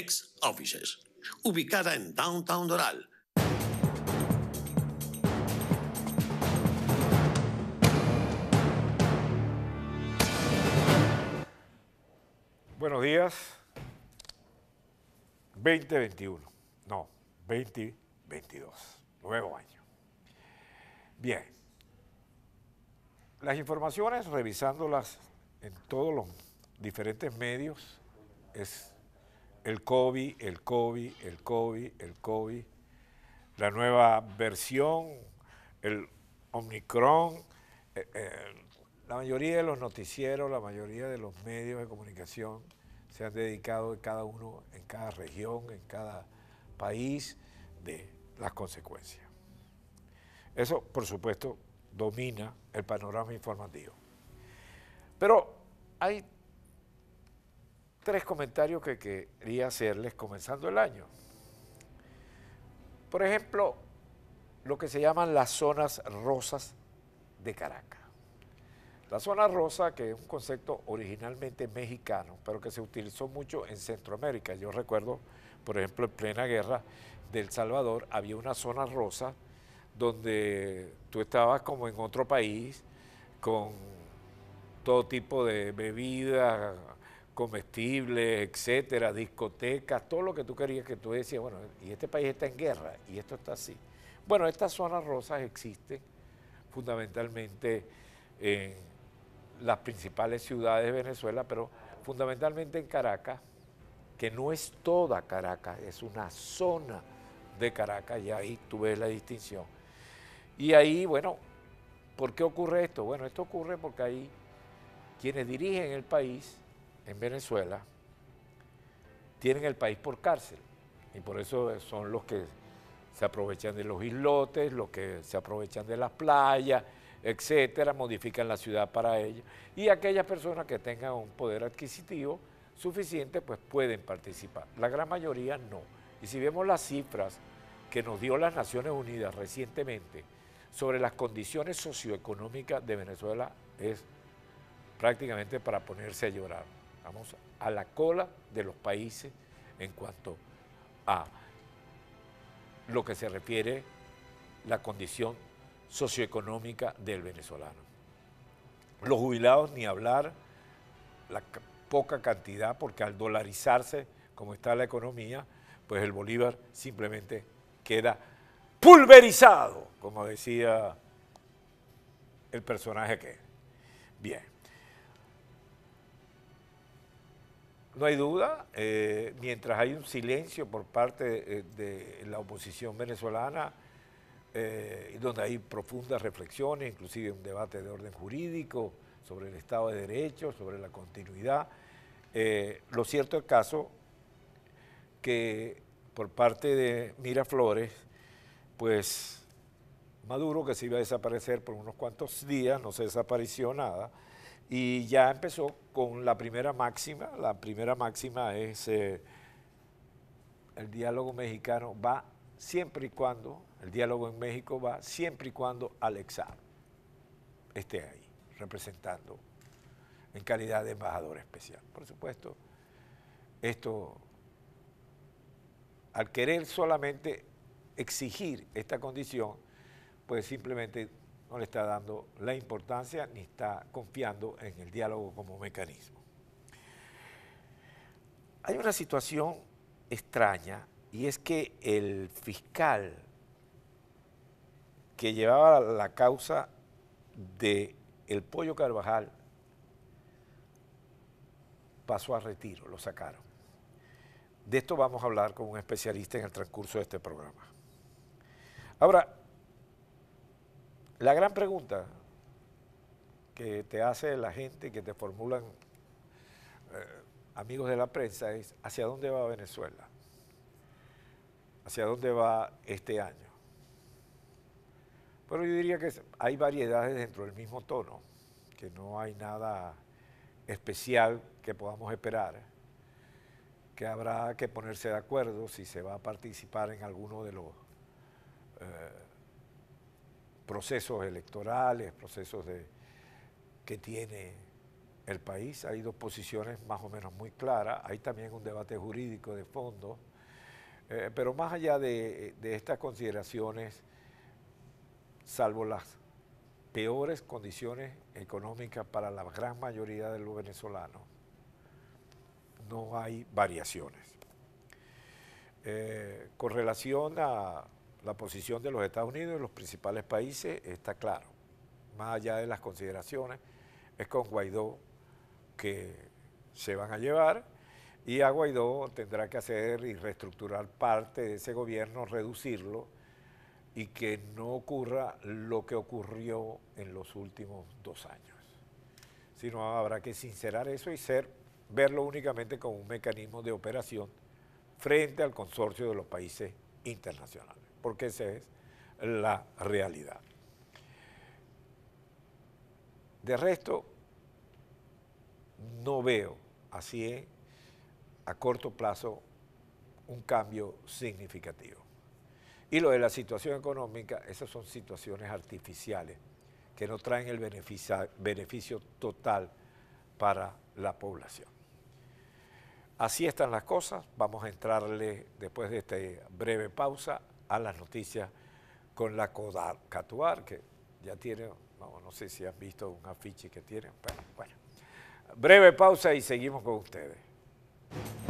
Ex Offices, ubicada en Downtown Doral. Buenos días. 2021. No, 2022. Nuevo año. Bien. Las informaciones, revisándolas en todos los diferentes medios, es el COVID, el COVID, el COVID, el COVID, la nueva versión, el Omicron, eh, eh, la mayoría de los noticieros, la mayoría de los medios de comunicación se han dedicado cada uno, en cada región, en cada país, de las consecuencias. Eso, por supuesto, domina el panorama informativo. Pero hay tres comentarios que quería hacerles comenzando el año. Por ejemplo, lo que se llaman las zonas rosas de Caracas. La zona rosa, que es un concepto originalmente mexicano, pero que se utilizó mucho en Centroamérica. Yo recuerdo, por ejemplo, en plena guerra del Salvador había una zona rosa donde tú estabas como en otro país, con todo tipo de bebidas, comestibles, etcétera, discotecas, todo lo que tú querías que tú decías, bueno, y este país está en guerra y esto está así. Bueno, estas zonas rosas existen fundamentalmente en las principales ciudades de Venezuela, pero fundamentalmente en Caracas, que no es toda Caracas, es una zona de Caracas y ahí tú ves la distinción. Y ahí, bueno, ¿por qué ocurre esto? Bueno, esto ocurre porque ahí quienes dirigen el país en Venezuela tienen el país por cárcel. Y por eso son los que se aprovechan de los islotes, los que se aprovechan de las playas, etcétera, modifican la ciudad para ellos. Y aquellas personas que tengan un poder adquisitivo suficiente, pues pueden participar. La gran mayoría no. Y si vemos las cifras que nos dio las Naciones Unidas recientemente sobre las condiciones socioeconómicas de Venezuela, es prácticamente para ponerse a llorar. Estamos a la cola de los países en cuanto a lo que se refiere la condición socioeconómica del venezolano. Los jubilados ni hablar, la poca cantidad, porque al dolarizarse como está la economía, pues el bolívar simplemente queda pulverizado, como decía el personaje que. Bien. No hay duda, eh, mientras hay un silencio por parte eh, de, la oposición venezolana, eh, donde hay profundas reflexiones, inclusive un debate de orden jurídico sobre el Estado de Derecho, sobre la continuidad, lo cierto es caso que por parte de Miraflores, pues Maduro, que se iba a desaparecer por unos cuantos días, no se desapareció nada, y ya empezó con la primera máxima. La primera máxima es eh, el diálogo mexicano va siempre y cuando, el diálogo en México va siempre y cuando Alexa esté ahí, representando en calidad de embajador especial. Por supuesto, esto, al querer solamente exigir esta condición, pues simplemente no le está dando la importancia ni está confiando en el diálogo como mecanismo. Hay una situación extraña y es que el fiscal que llevaba la causa de el Pollo Carvajal pasó a retiro, lo sacaron. De esto vamos a hablar con un especialista en el transcurso de este programa. Ahora, la gran pregunta que te hace la gente, y que te formulan eh, amigos de la prensa, es ¿hacia dónde va Venezuela? ¿Hacia dónde va este año? Pero yo diría que hay variedades dentro del mismo tono, que no hay nada especial que podamos esperar, que habrá que ponerse de acuerdo si se va a participar en alguno de los eh, procesos electorales, procesos de, que tiene el país. Hay dos posiciones más o menos muy claras. Hay también un debate jurídico de fondo. Eh, pero más allá de, estas consideraciones, salvo las peores condiciones económicas para la gran mayoría de los venezolanos, no hay variaciones. Eh, con relación a la posición de los Estados Unidos y los principales países está claro. Más allá de las consideraciones, es con Guaidó que se van a llevar y a Guaidó tendrá que hacer y reestructurar parte de ese gobierno, reducirlo y que no ocurra lo que ocurrió en los últimos dos años. Sino habrá que sincerar eso y ser, verlo únicamente como un mecanismo de operación frente al consorcio de los países internacionales porque esa es la realidad. De resto, no veo, así es, ¿eh? a corto plazo, un cambio significativo. Y lo de la situación económica, esas son situaciones artificiales que no traen el beneficio total para la población. Así están las cosas. Vamos a entrarle, después de esta breve pausa, a las noticias con la Codal Catuar, que ya tiene, no, no sé si han visto un afiche que tienen pero bueno. Breve pausa y seguimos con ustedes.